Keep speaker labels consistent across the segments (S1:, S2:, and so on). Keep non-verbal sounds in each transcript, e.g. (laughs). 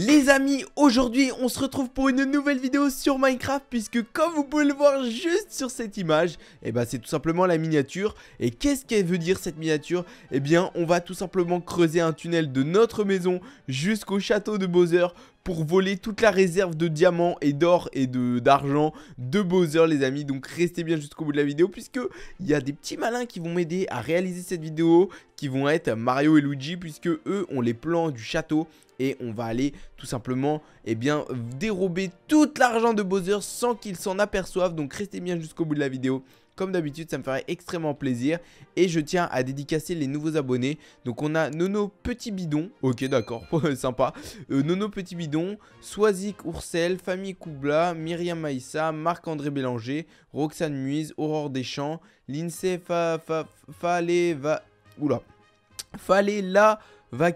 S1: Les amis, aujourd'hui on se retrouve pour une nouvelle vidéo sur Minecraft puisque comme vous pouvez le voir juste sur cette image, eh ben, c'est tout simplement la miniature. Et qu'est-ce qu'elle veut dire cette miniature Eh bien on va tout simplement creuser un tunnel de notre maison jusqu'au château de Bowser pour voler toute la réserve de diamants et d'or et d'argent de, de, Bowser les amis Donc restez bien jusqu'au bout de la vidéo puisque il y a des petits malins qui vont m'aider à réaliser cette vidéo Qui vont être Mario et Luigi puisque eux ont les plans du château et on va aller tout simplement eh bien, dérober tout l'argent de Bowser sans qu'il s'en aperçoive. Donc restez bien jusqu'au bout de la vidéo. Comme d'habitude, ça me ferait extrêmement plaisir. Et je tiens à dédicacer les nouveaux abonnés. Donc on a Nono Petit Bidon. Ok, d'accord, sympa. Nono Petit Bidon, Swazik Oursel, Famille Koubla, Myriam Maïssa, Marc-André Bélanger, Roxane Muise, Aurore Deschamps, Champs, Fa... Fa... Va... Oula. Fallé La...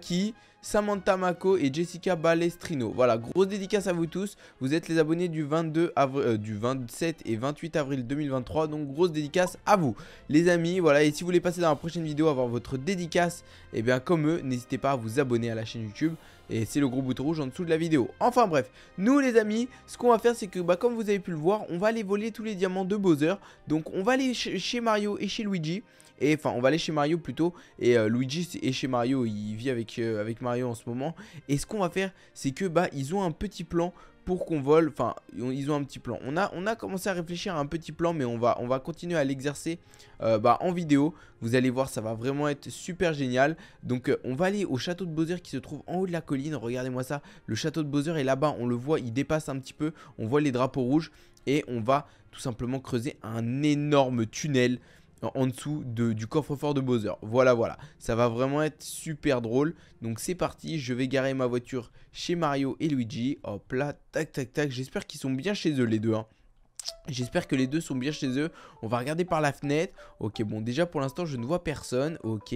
S1: qui Samantha Mako et Jessica Balestrino. Voilà, grosse dédicace à vous tous. Vous êtes les abonnés du 22 euh, avril, du 27 et 28 avril 2023. Donc grosse dédicace à vous, les amis. Voilà, et si vous voulez passer dans la prochaine vidéo avoir votre dédicace, et eh bien comme eux, n'hésitez pas à vous abonner à la chaîne YouTube. Et c'est le gros bouton rouge en dessous de la vidéo. Enfin bref, nous les amis, ce qu'on va faire c'est que bah, comme vous avez pu le voir, on va aller voler tous les diamants de Bowser. Donc on va aller chez Mario et chez Luigi. Et enfin, on va aller chez Mario plutôt. Et euh, Luigi est chez Mario, il vit avec, euh, avec Mario en ce moment. Et ce qu'on va faire, c'est que bah ils ont un petit plan pour qu'on vole, enfin ils ont un petit plan. On a, on a commencé à réfléchir à un petit plan mais on va, on va continuer à l'exercer euh, bah, en vidéo. Vous allez voir ça va vraiment être super génial. Donc on va aller au château de Bowser qui se trouve en haut de la colline. Regardez-moi ça, le château de Bowser est là-bas, on le voit, il dépasse un petit peu. On voit les drapeaux rouges et on va tout simplement creuser un énorme tunnel en dessous de, du coffre-fort de Bowser. Voilà, voilà. Ça va vraiment être super drôle. Donc c'est parti, je vais garer ma voiture chez Mario et Luigi. Hop là, tac, tac, tac. J'espère qu'ils sont bien chez eux les deux. Hein. J'espère que les deux sont bien chez eux. On va regarder par la fenêtre. Ok, bon, déjà pour l'instant, je ne vois personne. Ok,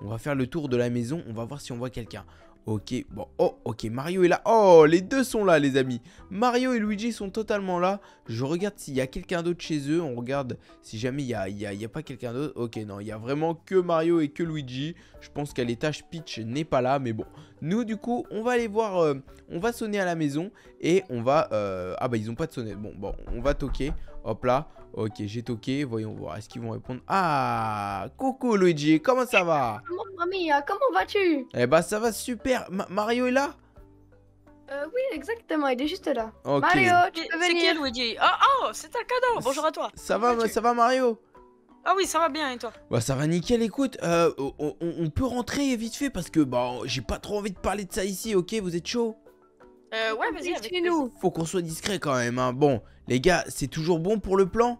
S1: on va faire le tour de la maison. On va voir si on voit quelqu'un. Ok, bon, oh, ok, Mario est là. Oh, les deux sont là, les amis. Mario et Luigi sont totalement là. Je regarde s'il y a quelqu'un d'autre chez eux. On regarde si jamais il n'y a, y a, y a, pas quelqu'un d'autre. Ok, non, il n'y a vraiment que Mario et que Luigi. Je pense qu'à l'étage, Peach n'est pas là, mais bon. Nous, du coup, on va aller voir... Euh, on va sonner à la maison et on va... Euh, ah bah, ils n'ont pas de sonnette. Bon, bon, on va toquer. Hop là. Ok, j'ai toqué. Voyons voir. Est-ce qu'ils vont répondre Ah Coucou Luigi, comment ça va
S2: Comment, euh, comment vas-tu
S1: Eh bah, ça va super. Mario est là
S2: euh, oui, exactement, il est juste là. Mario, tu Luigi Oh, oh c'est un cadeau, bonjour à toi. Ça
S1: va, ça va Mario
S2: ah oui, ça va bien et toi
S1: Bah ça va nickel, écoute, euh, on, on, peut rentrer vite fait parce que bah j'ai pas trop envie de parler de ça ici, ok Vous êtes chaud euh, ouais, vas-y, nous. Faut qu'on soit discret quand même, hein. Bon, les gars, c'est toujours bon pour le plan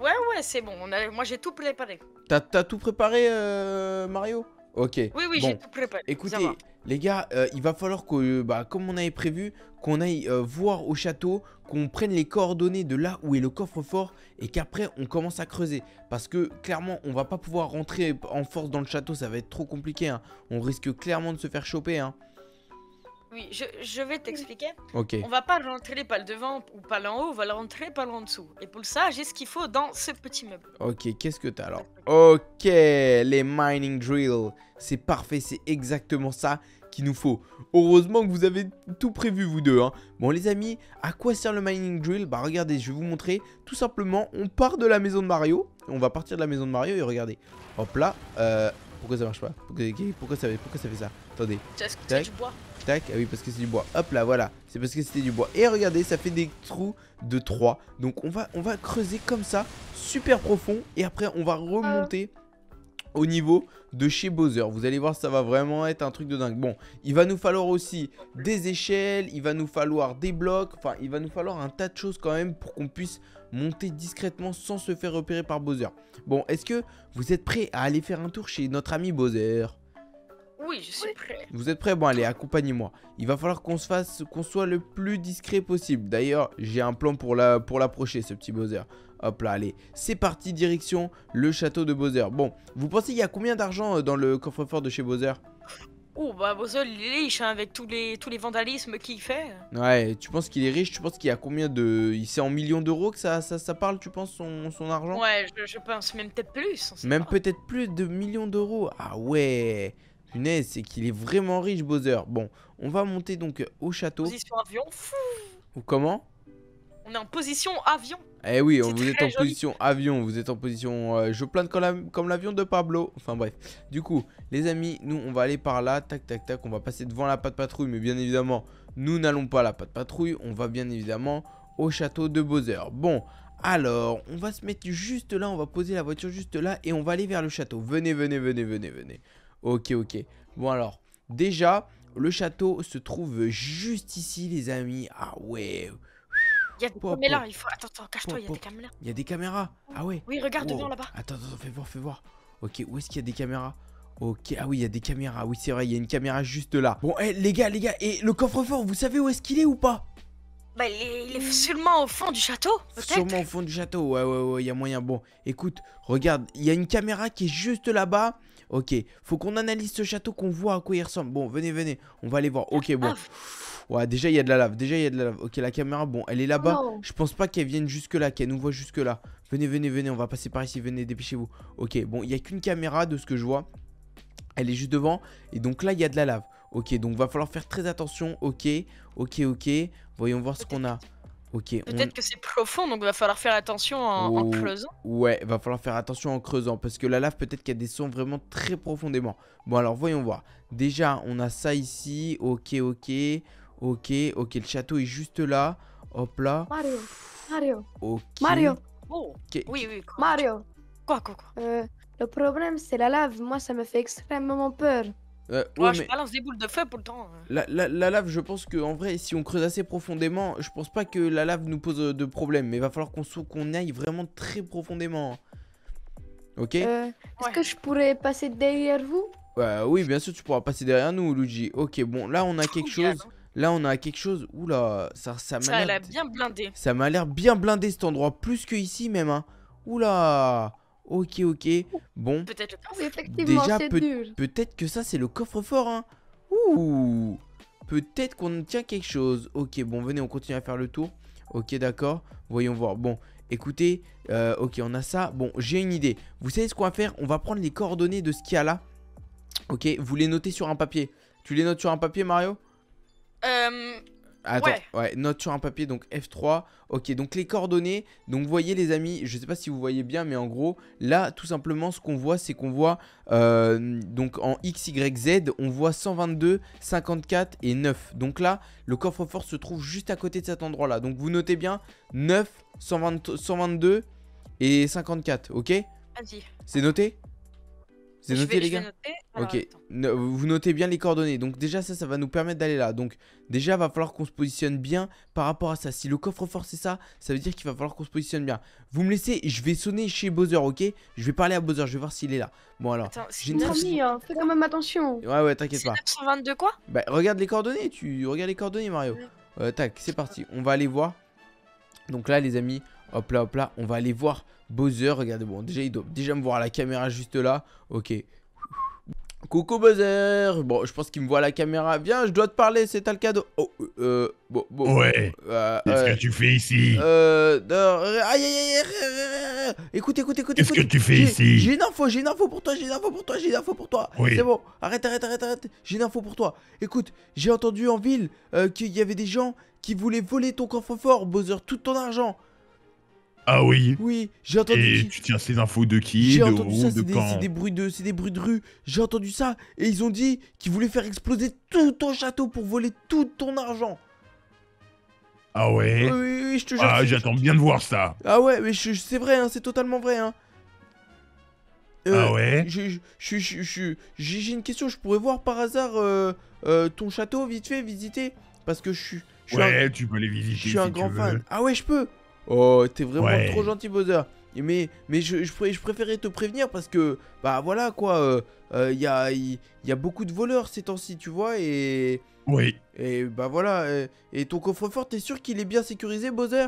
S2: Ouais, ouais, c'est bon. Moi, j'ai tout préparé.
S1: T'as tout préparé, euh, Mario Ok. Oui, oui, j'ai tout préparé. Écoutez, les gars, euh, il va falloir que, bah, comme on avait prévu, qu'on aille voir au château, qu'on prenne les coordonnées de là où est le coffre-fort et qu'après on commence à creuser. Parce que clairement, on va pas pouvoir rentrer en force dans le château, ça va être trop compliqué. Hein. On risque clairement de se faire choper. Hein.
S2: Oui, je, vais t'expliquer. Ok. On va pas rentrer par le devant ou par l'en haut, on va le rentrer par en dessous. Et pour ça, j'ai ce qu'il faut dans ce petit meuble.
S1: Ok, qu'est-ce que t'as alors Ok, les mining drills. C'est parfait, c'est exactement ça qu'il nous faut. Heureusement que vous avez tout prévu vous deux. Hein. Bon les amis, à quoi sert le mining drill Bah regardez, je vais vous montrer. Tout simplement, on part de la maison de Mario. On va partir de la maison de Mario et regardez. Hop là, euh, pourquoi ça marche pas pourquoi, ça, pourquoi ça fait ça Attendez. as ce bois Tac, ah oui, parce que c'est du bois. Hop là, voilà. C'est parce que c'était du bois. Et regardez, ça fait des trous de 3. Donc on va, on va creuser comme ça, super profond. Et après, on va remonter au niveau de chez Bowser. Vous allez voir, ça va vraiment être un truc de dingue. Bon, il va nous falloir aussi des échelles, il va nous falloir des blocs, enfin, il va nous falloir un tas de choses quand même pour qu'on puisse monter discrètement sans se faire repérer par Bowser. Bon, est-ce que vous êtes prêts à aller faire un tour chez notre ami Bowser
S2: oui, je suis prêt.
S1: Vous êtes prêt Bon, allez, accompagnez-moi. Il va falloir qu'on se fasse, qu'on soit le plus discret possible. D'ailleurs, j'ai un plan pour l'approcher, la, pour l'approcher, ce petit Bowser. Hop là, allez, c'est parti, direction le château de Bowser. Bon, vous pensez qu'il y a combien d'argent euh, dans le coffre-fort de chez Bowser
S2: Oh bah Bowser il est riche hein, avec tous les tous les vandalismes qu'il fait.
S1: Ouais, tu penses qu'il est riche, tu penses qu'il y a combien de... C'est en millions d'euros que ça, ça, parle, tu penses, son, argent
S2: Ouais, je, je, pense même peut-être plus.
S1: Même peut-être plus de millions d'euros. Ah ouais c'est qu'il est vraiment riche, Bowser. Bon, on va monter donc euh, au château. Position avion. Fou. Ou comment
S2: On est en position avion.
S1: Eh oui, on vous êtes en position avion, vous êtes en position euh, je plane comme l'avion de Pablo. Enfin bref. Du coup, les amis, nous on va aller par là, tac tac tac, on va passer devant la patte patrouille, mais bien évidemment, nous n'allons pas à la patte patrouille, on va bien évidemment au château de Bowser. Bon, alors, on va se mettre juste là, on va poser la voiture juste là et on va aller vers le château. Venez, venez, venez, venez, venez. Ok, ok. Bon alors, déjà, le château se trouve juste ici, les amis. Ah ouais.
S2: Il y a des caméras, il faut... Attends, attends, cache-toi, il y a des caméras.
S1: Il y a des caméras Ah ouais Oui, regarde oh. devant là-bas. Attends, attends, fais voir, fais voir. Ok, où est-ce qu'il y a des caméras Ok, ah oui, il y a des caméras. Oui, c'est vrai, il y a une caméra juste là. Bon, hey, eh, les gars, les gars, et le coffre-fort, vous savez où est-ce qu'il est ou pas bah, il est, mm. seulement au fond du château, peut-être Sûrement au fond du château, ouais, ouais, ouais, il y a moyen. Bon, écoute, regarde, il y a une caméra qui est juste là-bas. Ok, faut qu'on analyse ce château, qu'on voit à quoi il ressemble. Bon, venez, venez, on va aller voir. Ok, bon. Ouais, déjà, il y a de la lave, déjà, il y a de la lave. Ok, la caméra, bon, elle est là-bas. Je pense pas qu'elle vienne jusque-là, qu'elle nous voit jusque-là. Venez, venez, venez, on va passer par ici, venez, dépêchez-vous. Ok, bon, il y a qu'une caméra de ce que je vois. Elle est juste devant. Et donc là, il y a de la lave. Ok, donc va falloir faire très attention. Ok, ok, ok. Voyons voir ce qu'on a. Ok. Peut-être
S2: que c'est profond, donc va falloir faire attention en, oh, creusant.
S1: Ouais, va falloir faire attention en creusant, parce que la lave, peut-être qu'il y a des sons vraiment très profondément. Bon, alors, voyons voir. Déjà, on a ça ici. Ok, ok. Ok, ok, le château est juste là. Hop là.
S2: Mario, Mario. Mario. Oh, oui, oui. Mario. Quoi, quoi, quoi euh, Le problème, c'est la lave. Moi, ça me fait extrêmement peur. Euh, ouais, je balance des boules de feu pour le temps. Hein.
S1: La, la, la, lave, je pense que en vrai, si on creuse assez profondément, je pense pas que la lave nous pose euh, de problème. Mais il va falloir qu'on qu'on aille vraiment très profondément. Hein. Ok euh,
S2: Est-ce que je pourrais passer derrière vous
S1: bah Oui, bien sûr, tu pourras passer derrière nous, Luigi. Ok, bon, là, on a quelque chose. Là, on a quelque chose. Oula, ça, ça m'a l'air.
S2: bien blindé. Ça
S1: m'a l'air bien blindé cet endroit, plus que ici même. Hein. Oula. Ok, ok. Bon.
S2: Peut-être Déjà, peut-être
S1: que ça, c'est le coffre-fort. Hein. Ouh. Peut-être qu'on tient quelque chose. Ok, bon, venez, on continue à faire le tour. Ok, d'accord. Voyons voir. Bon, écoutez. Euh, ok, on a ça. Bon, j'ai une idée. Vous savez ce qu'on va faire On va prendre les coordonnées de ce qu'il y a là. Ok, vous les notez sur un papier. Tu les notes sur un papier, Mario Euh... Attends, ouais. note sur un papier, donc F3. Ok, donc les coordonnées. Donc vous voyez les amis, je sais pas si vous voyez bien, mais en gros, là, tout simplement, ce qu'on voit, c'est qu'on voit, euh, donc en X, Y, Z, on voit 122, 54 et 9. Donc là, le coffre-fort se trouve juste à côté de cet endroit-là. Donc vous notez bien 9, 122 et 54, ok
S2: Vas-y.
S1: C'est noté les Ok. vous notez bien les coordonnées. Donc, déjà, ça, ça va nous permettre d'aller là. Donc, déjà, va falloir qu'on se positionne bien par rapport à ça. Si le coffre-fort, c'est ça, ça veut dire qu'il va falloir qu'on se positionne bien. Vous me laissez, je vais sonner chez Bowser, ok Je vais parler à Bowser, je vais voir s'il est là. Bon, alors. j'ai
S2: hein, quand même attention.
S1: Ouais, ouais, t'inquiète pas. quoi Bah, regarde les coordonnées, tu. Regarde les coordonnées, Mario. Euh, tac, c'est parti. On va aller voir. Donc, là, les amis, hop là, hop là, on va aller voir Bowser, regardez, bon, déjà, il doit déjà me voir à la caméra juste là. Ok. Coucou Bowser Bon, je pense qu'il me voit à la caméra. Viens, je dois te parler, c'est cadeau Oh, euh, bon, bon. Ouais, euh, qu'est-ce que tu fais ici Euh, non, aïe, aïe, aïe, Écoute, écoute, écoute, Qu'est-ce que tu fais ici J'ai une info, j'ai une info pour toi, j'ai une info pour toi, j'ai une info pour toi. Oui. C'est bon, arrête, arrête, arrête, arrête. J'ai une info pour toi. Écoute, j'ai entendu en ville euh, qu'il y avait des gens qui voulaient voler ton coffre-fort, Bowser, tout ton argent. Ah oui Oui, j'ai entendu. Et
S2: tu tiens ces infos de qui J'ai entendu où, ça, c'est de des, c'est des,
S1: bruits de, c'est des bruits de rue. J'ai entendu ça et ils ont dit qu'ils voulaient faire exploser tout ton château pour voler tout ton argent. Ah ouais Oui, oui, je te jure. Ah, j'attends bien de voir ça. Ah ouais, mais c'est vrai, hein, c'est totalement vrai. Hein. Euh, ah ouais je- je- je- J'ai une question, je pourrais voir par hasard euh, euh, ton château vite fait, visiter Parce que je suis... Ouais, tu peux les visiter. je suis un si grand veux. fan. Ah ouais, je peux. Oh, t'es vraiment trop gentil, Bowser. Mais, mais je, je, préférais te prévenir parce que, bah voilà quoi, il euh, euh, y, a, a, beaucoup de voleurs ces temps-ci, tu vois, et. Oui. Et bah voilà, et, ton coffre-fort, t'es sûr qu'il est bien sécurisé, Bowser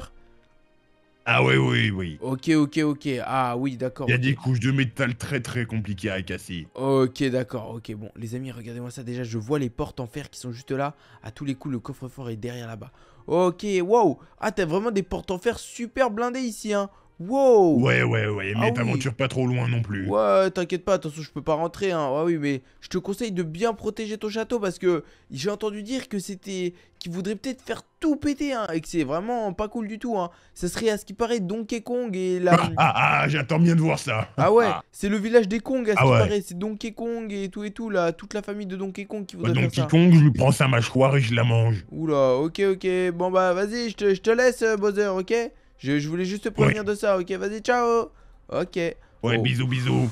S1: Ah oui, oui, oui. Ok, ok, ok. Ah oui, d'accord. Il y a des couches de métal très très compliquées à casser. Ok, d'accord, ok. Bon, les amis, regardez-moi ça. Déjà, je vois les portes en fer qui sont juste là. À tous les coups, le coffre-fort est derrière là-bas. Ok, wow. Ah, t'as vraiment des portes en fer super blindées ici, hein. Wow Ouais, ouais, ouais, mais ah t'aventures pas trop loin non plus. Ouais, t'inquiète pas, attention je peux pas rentrer, hein. ouais ah oui, mais je te conseille de bien protéger ton château parce que j'ai entendu dire que c'était. qu'il voudrait peut-être faire tout péter, hein, et que c'est vraiment pas cool du tout, hein. Ça serait à ce qui paraît Donkey Kong et la. (laughs) Ah, ah, ah, j'attends bien de voir ça Ah ouais, c'est le village des Kong à ce qui paraît, c'est Donkey Kong et tout et tout, là, toute la famille de Donkey Kong qui voudrait bah, Donkey faire ça. Kong, je lui prends sa mâchoire et je la mange. Oula, ok, ok, bon bah vas-y, je te laisse, euh, Bowser, ok je, voulais juste te prévenir de ça, ok Vas-y, ciao Ok. Ouais, oh. bisous, bisous.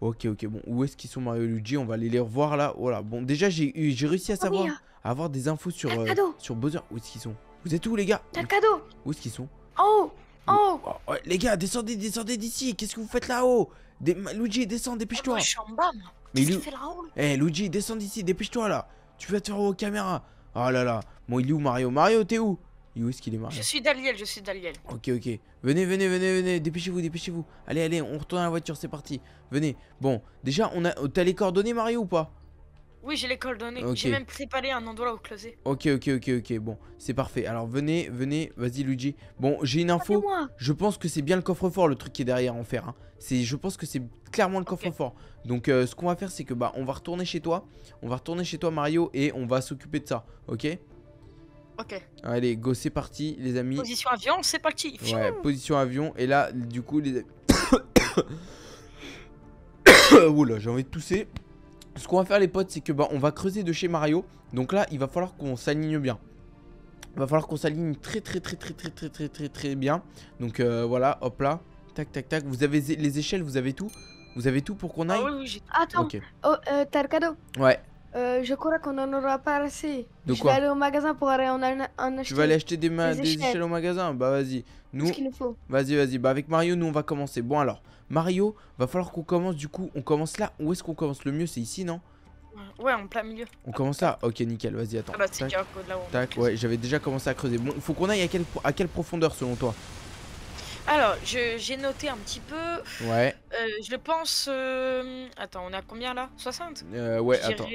S1: Ok, ok, bon, où est-ce qu'ils sont Mario et Luigi On va aller les revoir là. Voilà, oh bon, déjà j'ai réussi à ah savoir, hein. à avoir des infos sur, euh, sur Bowser. Où est-ce qu'ils sont Vous êtes où les gars T'as le cadeau Où est-ce qu'ils sont En haut Oh. Ouais, les gars, descendez, descendez d'ici. Qu'est-ce que vous faites là-haut Luigi, descends, dépêche-toi. Ah, Mais Eh, Luigi, descends d'ici, dépêche-toi là. Tu vas te faire aux caméras. Oh là là. Bon, il est où Mario Mario, t'es où où est-ce qu'il est Je
S2: suis Daliel, je suis Daliel.
S1: Ok, ok. Venez, venez, venez, venez. Dépêchez-vous, dépêchez-vous. Allez, allez, on retourne à la voiture, c'est parti. Venez. Bon, déjà, on a... t'as les coordonnées, Mario, ou pas
S2: Oui, j'ai les coordonnées. J'ai même préparé un endroit au closet.
S1: Ok, ok, ok, ok. Bon, c'est parfait. Alors, venez, venez. Vas-y, Luigi. Bon, j'ai une info. Je pense que c'est bien le coffre-fort, le truc qui est derrière en fer. Hein. Je pense que c'est clairement le coffre-fort. Donc euh, ce qu'on va faire c'est que bah on va retourner chez toi, on va retourner chez toi Mario et on va s'occuper de ça, ok Ok. Allez, go, c'est parti, les amis. Position avion, c'est parti. Ouais, position avion. Et là, du coup, les (coughs) Oula, j'ai envie de tousser. Ce qu'on va faire, les potes, c'est que bah, on va creuser de chez Mario. Donc là, il va falloir qu'on s'aligne bien. Il va falloir qu'on s'aligne très, très, très, très, très, très, très, très, très bien. Donc euh, voilà, hop là. Tac, tac, tac. Vous avez les échelles, vous avez tout Vous avez tout pour qu'on ah aille oui, oui, Attends, okay.
S2: oh, euh, t'as le cadeau Ouais. Euh, je crois qu'on en aura pas assez. De Je vais aller au magasin pour aller en, acheter. Tu vas aller acheter des, échelles. au
S1: magasin Bah vas-y. Nous. qu'il nous faut Vas-y, vas-y. Bah avec Mario, nous on va commencer. Bon alors, Mario, va falloir qu'on commence du coup. On commence là. Où est-ce qu'on commence Le mieux, c'est ici, non
S2: Ouais, en plein milieu.
S1: On commence là Ok, nickel, vas-y, attends. Ah bah, tac, ouais, j'avais déjà commencé à creuser. Bon, faut qu'on aille à à quelle profondeur selon toi
S2: Alors, j'ai noté un petit peu. Ouais je pense. Attends, on a combien là 60 Ouais, attends.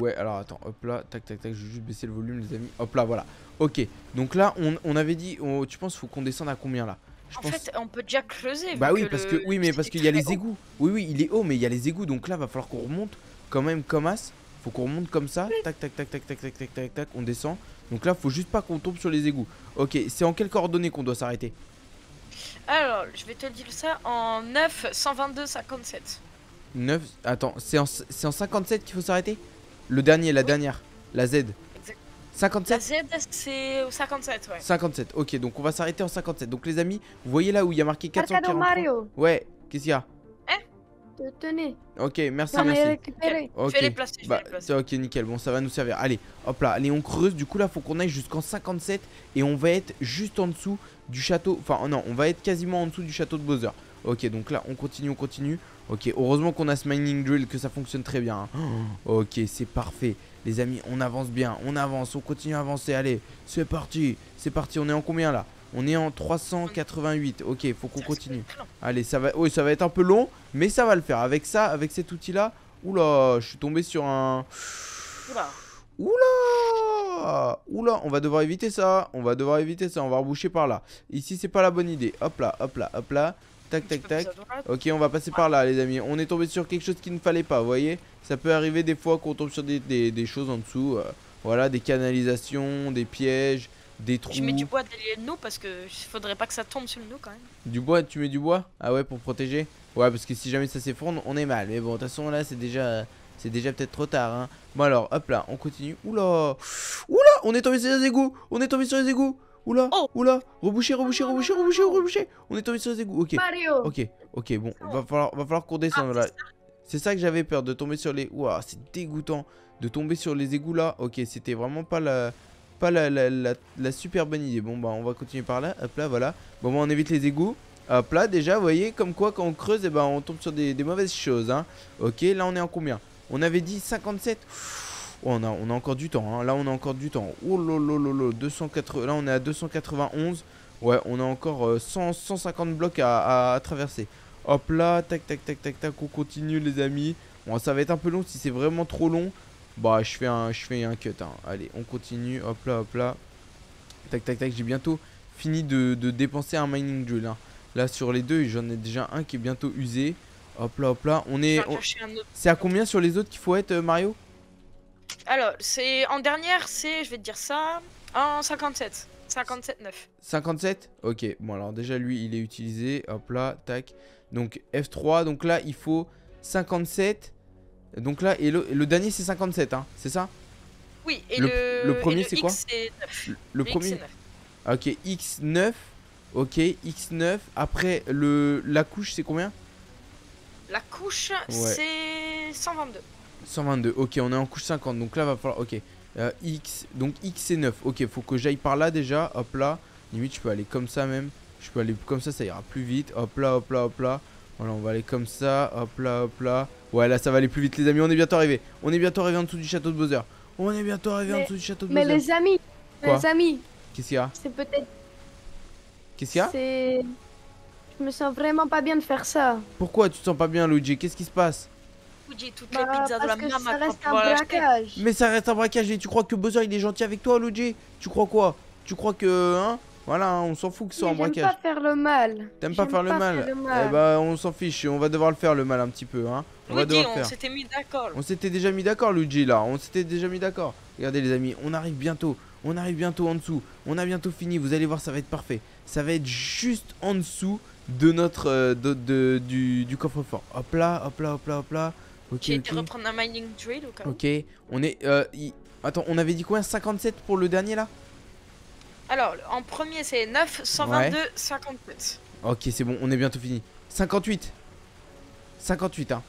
S1: Ouais, alors attends, hop là, tac, tac, tac, je vais juste baisser le volume, les amis. Hop là, voilà. Ok, donc là, on, avait dit. tu penses qu'il faut qu'on descende à combien là en fait,
S2: on peut déjà creuser. Bah oui, parce que oui, mais parce qu'il y a les égouts.
S1: Oui, oui, il est haut, mais il y a les égouts, donc là, va falloir qu'on remonte quand même comme as. Faut qu'on remonte comme ça. Tac, tac, tac, tac, tac, tac, tac, tac, tac. On descend. Donc là, faut juste pas qu'on tombe sur les égouts. Ok, c'est en quelle coordonnées qu'on doit s'arrêter
S2: alors, je vais te dire ça en 9, 122, 57.
S1: 9, attends, c'est en, 57 qu'il faut s'arrêter Le dernier, la dernière, la Z.
S2: 57 La Z, c'est 57, ouais.
S1: 57, ok, donc on va s'arrêter en 57. Donc les amis, vous voyez là où il y a marqué 440 Mario. Ouais, qu'est-ce qu'il y a tenez. Ok, merci, merci. Ok, les placer, bah, Ok, nickel, bon, ça va nous servir. Allez, hop là, allez, on creuse. Du coup, là, faut qu'on aille jusqu'en 57 et on va être juste en dessous du château. Enfin, non, on va être quasiment en dessous du château de Bowser. Ok, donc là, on continue, on continue. Ok, heureusement qu'on a ce mining drill, que ça fonctionne très bien. Hein. (gasps) ok, c'est parfait. Les amis, on avance bien, on avance, on continue à avancer. Allez, c'est parti, c'est parti. On est en combien là on est en 388. Ok, faut qu'on continue. Allez, ça va, oui, ça va être un peu long, mais ça va le faire. Avec ça, avec cet outil-là, oula, je suis tombé sur un... Oula Oula, on va devoir éviter ça. On va devoir éviter ça. On va reboucher par là. Ici, c'est pas la bonne idée. Hop là, hop là, hop là. Tac, tac, tac. Ok, on va passer par là, les amis. On est tombé sur quelque chose qu'il ne fallait pas, vous voyez Ça peut arriver des fois qu'on tombe sur des, des, choses en dessous. Euh, voilà, des canalisations, des pièges des Je mets du
S2: bois derrière nous parce que faudrait pas que ça tombe sur nous quand même.
S1: Du bois, tu mets du bois Ah ouais, pour protéger Ouais, parce que si jamais ça s'effondre, on est mal. Mais bon, de toute façon, là, c'est déjà c'est déjà peut-être trop tard. Hein. Bon, alors, hop là, on continue. Oula Oula On est tombé sur les égouts On est tombé sur les égouts Oula oh. Oula Reboucher, reboucher, ah reboucher, reboucher, reboucher On est tombé sur les égouts, ok. Ok, ok, bon, va falloir, va falloir qu'on descende ah, là. C'est ça que j'avais peur, de tomber sur les... Ouah, c'est dégoûtant de tomber sur les égouts là. Ok, c'était vraiment pas la pas la, la, la, super bonne idée. Bon, bah, on va continuer par là. Hop là, voilà. Bon, bah, on évite les égouts. Hop là, déjà, vous voyez, comme quoi, quand on creuse, et eh ben, on tombe sur des, mauvaises choses. Hein. Ok, là, on est en combien On avait dit 57. Oh, on, a, on a encore du temps. Hein. Là, on a encore du temps. Oh là Là, on est à 291. Ouais, on a encore 100, euh, 150 blocs à, à, à traverser. Hop là, tac, tac, tac, tac, tac. On continue, les amis. Bon, ça va être un peu long si c'est vraiment trop long. Bah, je fais un, je fais un cut. Hein. Allez, on continue. Hop là, hop là. Tac, tac, tac. J'ai bientôt fini de, dépenser un mining jewel, Hein. Là, sur les deux, j'en ai déjà un qui est bientôt usé. Hop là, hop là. On est. C'est à combien sur les autres qu'il faut être, euh, Mario
S2: Alors, c'est en dernière, c'est, je vais te dire ça, en 57. 57, 9.
S1: 57 Ok, bon alors déjà lui il est utilisé, hop là, tac. Donc F3, donc là il faut 57, donc là, et le, dernier c'est 57, hein, c'est ça
S2: Oui, et le, le, premier c'est quoi Le, premier.
S1: ok, X9. Ok, X9. Après, le la couche c'est combien
S2: La couche c'est 122.
S1: 122, ok, on est en couche 50, donc là va falloir. Ok, euh, X, donc X c'est 9. Ok, faut que j'aille par là déjà. Hop là, limite je peux aller comme ça même. Je peux aller comme ça, ça ira plus vite. Hop là, hop là, hop là. Voilà, on va aller comme ça. Hop là, hop là. Ouais, là, ça va aller plus vite, les amis. On est bientôt arrivé. On est bientôt arrivé en dessous du château de Bowser. On est bientôt arrivé en dessous du château de Bowser. Mais les amis, les amis. Qu'est-ce qu'il y a C'est peut-être. Qu'est-ce qu'il y a
S2: C'est. Je me sens vraiment pas bien de faire ça.
S1: Pourquoi tu te sens pas bien, Luigi Qu'est-ce qui se passe
S2: Luigi, toutes les bah, pizzas de la maman ça reste un braquage.
S1: Mais ça reste un braquage et tu crois que Bowser il est gentil avec toi, Luigi Tu crois quoi Tu crois que. Hein voilà, on s'en fout que ce soit en braquage. T'aimes pas
S2: faire le mal. T'aimes pas, faire, le mal. Eh bah,
S1: on s'en fiche, on va devoir le faire le mal un petit peu, hein. On on s'était
S2: mis d'accord. On
S1: s'était déjà mis d'accord, Luigi, là. On s'était déjà mis d'accord. Regardez, les amis, on arrive bientôt. On arrive bientôt en dessous. On a bientôt fini. Vous allez voir, ça va être parfait. Ça va être juste en dessous de notre euh, de, du, coffre-fort. Hop là, hop là, hop là, hop là. Ok. J'ai reprendre
S2: un mining drill ou Ok.
S1: On est. Euh, attends, on avait dit quoi 57 pour le dernier là
S2: alors, en premier, c'est 9, 122, 58.
S1: Ok, c'est bon, on est bientôt fini. 58 58, hein.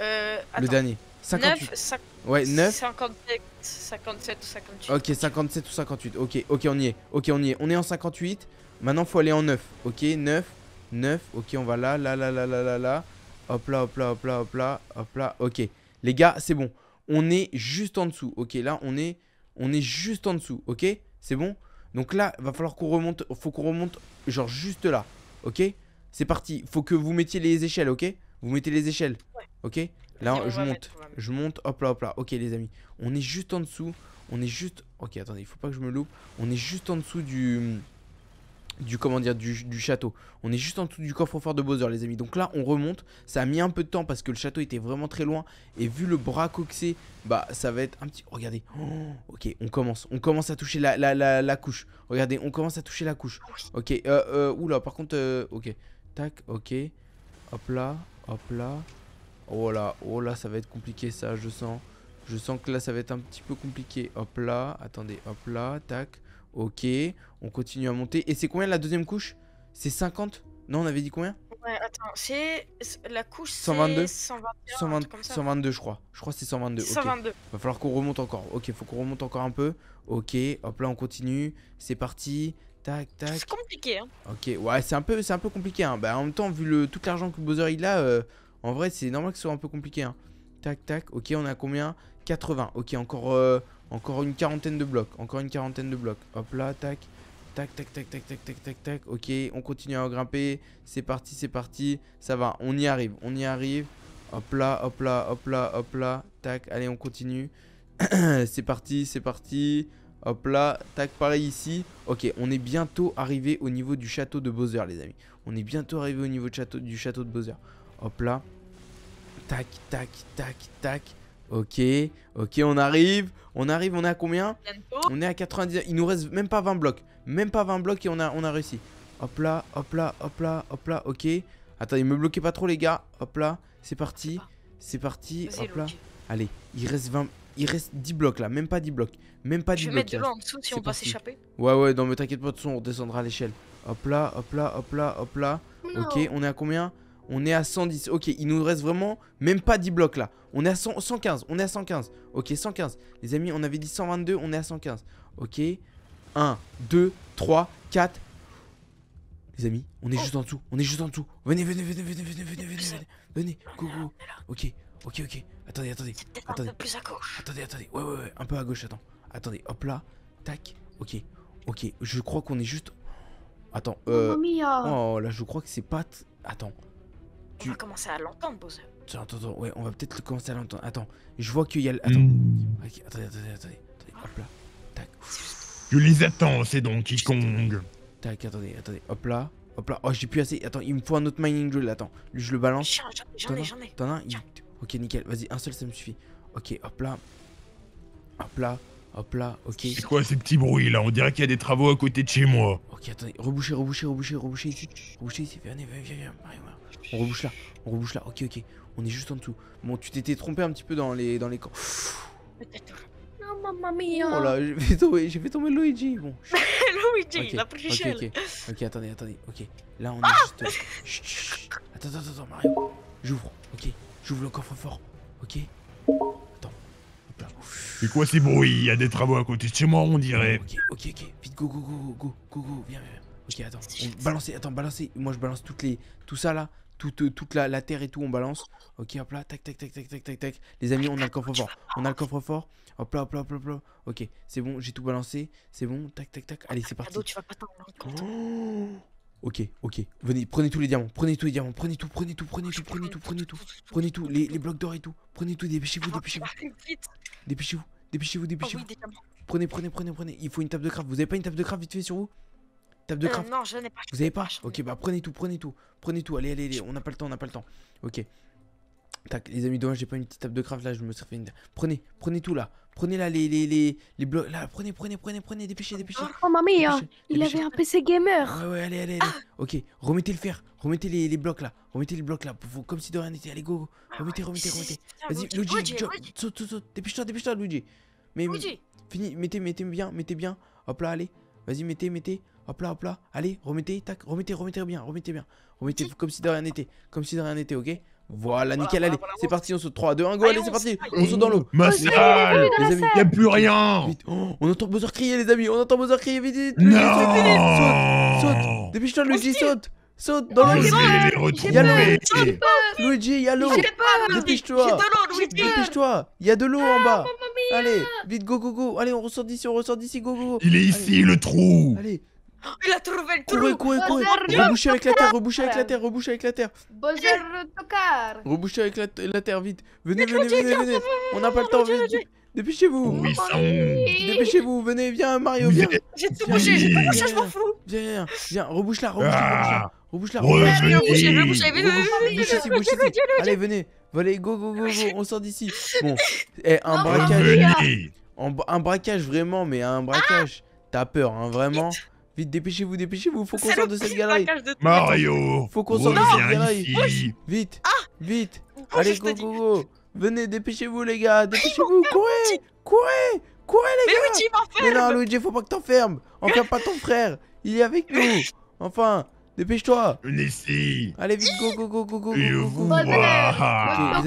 S1: Euh, Le dernier. 58. ouais, 9.
S2: 57, 57 ou 58. Ok,
S1: 57 ou 58. Ok, ok, on y est. Ok, on y est. On est en 58. Maintenant, faut aller en 9. Ok, 9. 9. Ok, on va là, là, là, là, là, là, Hop là, hop là, hop là, hop là, hop là. Ok. Les gars, c'est bon. On est juste en dessous. Ok, là, on est, on est juste en dessous. Ok. C'est bon Donc là, il va falloir qu'on remonte. Faut qu'on remonte, genre juste là. Ok C'est parti. Faut que vous mettiez les échelles, ok Vous mettez les échelles. Ok Là, je monte. Je monte. Hop là, hop là. Ok, les amis. On est juste en dessous. On est juste. Ok, attendez, il faut pas que je me loupe. On est juste en dessous du du comment dire du, château. On est juste en dessous du coffre-fort de Bowser les amis. Donc là on remonte, ça a mis un peu de temps parce que le château était vraiment très loin et vu le bras coxé, bah ça va être un petit oh, regardez. Oh, OK, on commence. On commence à toucher la, la, la, couche. Regardez, on commence à toucher la couche. OK, euh, euh oula, par contre euh, OK. Tac, OK. Hop là, hop là. Oh là, oh là, ça va être compliqué ça, je sens. Je sens que là ça va être un petit peu compliqué. Hop là, attendez, hop là, tac. Ok, on continue à monter. Et c'est combien la deuxième couche C'est 50 Non, on avait dit combien
S2: Ouais, attends, c'est la couche 122
S1: 122 je crois. Je crois que c'est 122. 122. Va falloir qu'on remonte encore. OK, faut qu'on remonte encore un peu. OK, hop là on continue. C'est parti. Tac tac. C'est compliqué hein. OK, ouais, c'est un peu un peu compliqué hein. Bah en même temps vu le tout l'argent que Bowser il a euh, en vrai, c'est normal que ce soit un peu compliqué hein. Tac tac. OK, on a combien 80. OK, encore euh, encore une quarantaine de blocs. Encore une quarantaine de blocs. Hop là, tac. Tac, tac, tac, tac, tac, tac, tac, tac. Ok, on continue à grimper. C'est parti, c'est parti. Ça va, on y arrive, on y arrive. Hop là, hop là, hop là, hop là. Tac, allez, on continue. (clears throat) c'est parti, c'est parti. Hop là, tac, pareil ici. Ok, on est bientôt arrivé au niveau du château de Bowser, les amis. On est bientôt arrivé au niveau château, du château de Bowser. Hop là. Tac, tac, tac, tac. Ok, ok, on arrive. On arrive, on est à combien On est à 90. Il nous reste même pas 20 blocs. Même pas 20 blocs et on a, on a réussi. Hop là, hop là, hop là, hop là, ok. Attendez, me bloquez pas trop les gars. Hop là, c'est parti. C'est parti, hop là. Allez, il reste 20... Il reste 10 blocs là, même pas 10 blocs. Même pas 10 blocs. Je vais mettre de l'eau en dessous si on va s'échapper. Ouais, ouais, non, mais t'inquiète pas, de son, on descendra à l'échelle. Hop là, hop là, hop là, hop oh là. Ok, on est à combien on est à 110. Ok, il nous reste vraiment même pas 10 blocs là. On est à 115. On est à 115. Ok, 115. Les amis, on avait dit 122. On est à 115. Ok. 1, 2, 3, 4. Les amis, on est juste en dessous. On est juste en dessous. Venez, venez, venez, venez, venez, venez, venez. Venez, go, go. Ok, ok, ok. Attendez, attendez. Attendez. Un peu plus à gauche. Attendez, attendez. Ouais, ouais, ouais. Un peu à gauche, attends. Attendez, hop là. Tac. Ok, ok. Je crois qu'on est juste Attends, euh, oh, ah. oh là, je crois que c'est pas... Attends, tu... On va commencer à l'entendre, Bowser. Attends, attends, attends, ouais, on va peut-être commencer à l'entendre. Attends, je vois qu'il y a. Attends. Attends attendez, attendez, Hop là. Tac. Je les attends, c'est donc Kong. Tac, attendez, attendez. Hop là. Hop là. Oh, j'ai plus assez. Attends, il me faut un autre mining drill. Attends, lui, je le balance. J'en ai, j'en ai. T'en as Ok, nickel. Vas-y, un seul, ça me suffit. Ok, hop là. Hop là. Hop là, ok. C'est quoi ces petits bruits là On dirait qu'il y a des travaux à côté de chez moi. Ok, attendez, reboucher, reboucher, reboucher, reboucher, reboucher. ici, venez, viens, viens, viens. On rebouche là, on rebouche là. Ok, ok. On est juste en dessous. Bon, tu t'étais trompé un petit peu dans les, dans les camps.
S2: Non, mamma mia. Oh là, j'ai
S1: fait tomber, j'ai fait tomber Luigi. Bon. (laughs) Luigi, la prochaine. okay. ok, attendez, attendez. Ok. Là, on est ah juste. Chut, Attends, attends, attends, Mario. J'ouvre. Ok. J'ouvre le coffre-fort. Ok. Attends. C'est quoi ces bruits Il y a des travaux à côté de chez moi, on dirait. Ok, ok, ok. Vite, go, go, go, go, go, go. Viens, viens. Ok, attends. On... Balancez, attends, balancez. Moi, je balance toutes les, tout ça là. Euh, toute, la, terre et tout, on balance. Ok, hop là, tac, tac, tac, tac, tac, tac, tac. Les amis, on a le coffre-fort. On a le coffre-fort. Hop là, hop là, hop là, Ok, c'est bon, j'ai tout balancé. C'est bon, tac, tac, tac. Allez, c'est parti. Oh ok, ok. Venez, prenez tous les diamants. Prenez tous les diamants. Prenez tout, prenez tout, prenez tout, prenez tout, prenez tout. Prenez tout, les, blocs d'or et tout. Prenez tout, dépêchez-vous, dépêchez-vous. Dépêchez-vous, ah dépêchez-vous, dépêchez-vous. Prenez, prenez, prenez, prenez. Il faut une table de craft. Vous avez pas une table de craft vite fait sur vous Table de euh, craft. non, je n'ai pas. Vous avez pas Ok, bah prenez tout, prenez tout. Prenez tout, allez, allez, allez. On n'a pas le temps, on n'a pas le temps. Ok. Tac, les amis, dommage, j'ai pas une petite table de craft là, je me serais fait une. Prenez, prenez tout là. Prenez là les, les, les, les blocs. Là, prenez, prenez, prenez, prenez,
S2: dépêchez, dépêchez. Oh, maman, il avait un PC gamer. Ouais, ouais, allez, allez, allez. Ah.
S1: Ok, remettez le fer, remettez les, les, blocs là. Remettez les blocs là, comme si de rien n'était. Allez, go, remettez, ah, remettez, remettez. Vas-y, Luigi, saute, saute, saute. Dépêche-toi, dépêche-toi, Luigi. Mais, Fini, mettez, mettez bien, mettez bien. Hop là, allez. Vas-y, mettez, mettez. Hop là, hop là. Allez, remettez, tac, remettez, remettez bien, remettez bien. Remettez comme si de rien n'était. Comme si de rien n'était, ok voilà, nickel, allez, c'est parti, on saute 3, 2, 1, go, allez, c'est parti, on saute dans l'eau. salle, Les amis, y'a plus rien oh, On entend Bowser crier, les amis, on entend Bowser crier, vite, vite, vite, saute, saute, dépêche-toi, Luigi, saute, saute dans l'eau. Il y a l'eau, Luigi, il l'eau, dépêche-toi, dépêche-toi, il y a de l'eau en ah, bas. Allez, vite, go, go, go, allez, on ressort d'ici, on ressort d'ici, go, go. Il est ici, le trou (gasps) Il a trouvé le trou Courez, avec la terre, reboucher avec la terre, reboucher avec la terre Bonjour,
S2: tocard
S1: avec la, terre, vite Venez, venez, venez, venez On n'a pas le temps, venez. Dépêchez-vous oh, Dépêchez-vous, venez, viens Mario, viens J'ai tout bouché, j'ai tout bouché, je m'en fous Viens, viens, viens, ah. rebouche-la, rebouche-la, rebouche-la Rebouchez, rebouchez, rebouchez, Allez, venez, allez, go, go, go, go, on sort d'ici Bon, eh, un braquage Un braquage vraiment, mais un braquage T'as peur, hein, vraiment Vite, dépêchez-vous, dépêchez-vous, faut qu'on sorte de cette galerie. Mario Faut qu'on sorte de cette galerie. Vite, ah vite. Oh, Allez, go, go, go. Venez, dépêchez-vous, les gars, dépêchez-vous, courez, courez, courez, les gars. Mais Luigi m'enferme. Mais non, Luigi, faut pas que t'enfermes. Enferme pas ton frère, il est avec nous. (laughs) Enfin, Dépêche-toi Venez ici Allez vite, go, go, go, go, go, Ok, les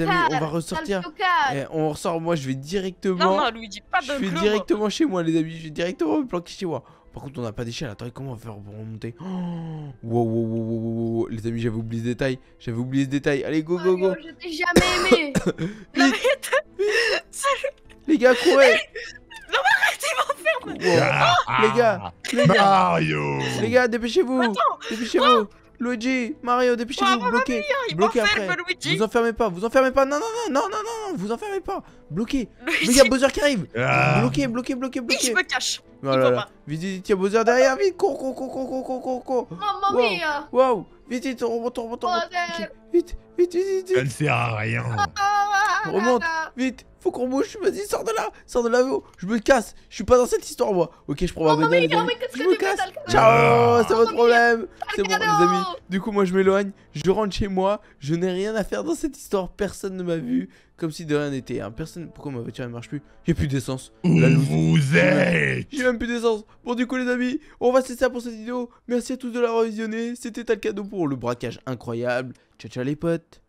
S1: amis, on va ressortir. Eh, on ressort, moi je vais directement... Non, non, Luigi, pas de Je vais directement chez moi, les amis, je vais directement me planquer chez moi. Par contre, on n'a pas d'échelle. Attends, comment on va faire pour remonter (gasps) oh wow, wow, wow, wow, wow, Les amis, j'avais oublié ce détail. J'avais oublié ce détail. Allez, go, go, oh go. Oh, je
S2: t'ai jamais aimé. (coughs) non, (laughs)
S1: Les gars, courez. Eh, non, mais
S2: arrêtez, il m'enferme Wow. Ah,
S1: ah. les gars, les Mario. Les gars, dépêchez-vous. Dépêchez-vous. Luigi, Mario, dépêchez-vous, oh, bloquez. après. Luigi. Vous enfermez pas, vous enfermez pas. Non, non, non, non, non, non, vous enfermez pas. Bloquez. Mais il y a Bowser qui arrive. bloqué bloqué bloqué bloquez, bloquez. je me cache. Voilà. vite, vite, il y a Bowser derrière. Vite, cours, cours, cours, cours, cours, cours, cours. Oh, Maman mia. Waouh. Vite, vite, remonte, remonte, remonte. Vite, vite, vite, vite. Ça ne sert à rien. Ah,
S2: ah, ah, remonte,
S1: vite. Faut qu'on bouge, vas-y, sors de là, sors de là, je me casse, je suis pas dans cette histoire, moi. Ok, je prends ma oh, bagnole, je me casse, ciao, oh, c'est votre problème. C'est bon, les amis, du coup, moi, je m'éloigne, je rentre chez moi, je n'ai rien à faire dans cette histoire, personne ne m'a vu, comme si de rien n'était, hein. personne, pourquoi ma voiture, elle marche plus J'ai plus d'essence. Vous êtes J'ai même plus d'essence. Bon, du coup, les amis, on va cesser ça pour cette vidéo, merci à tous de l'avoir visionné, c'était cadeau pour le braquage incroyable, ciao, ciao, les potes.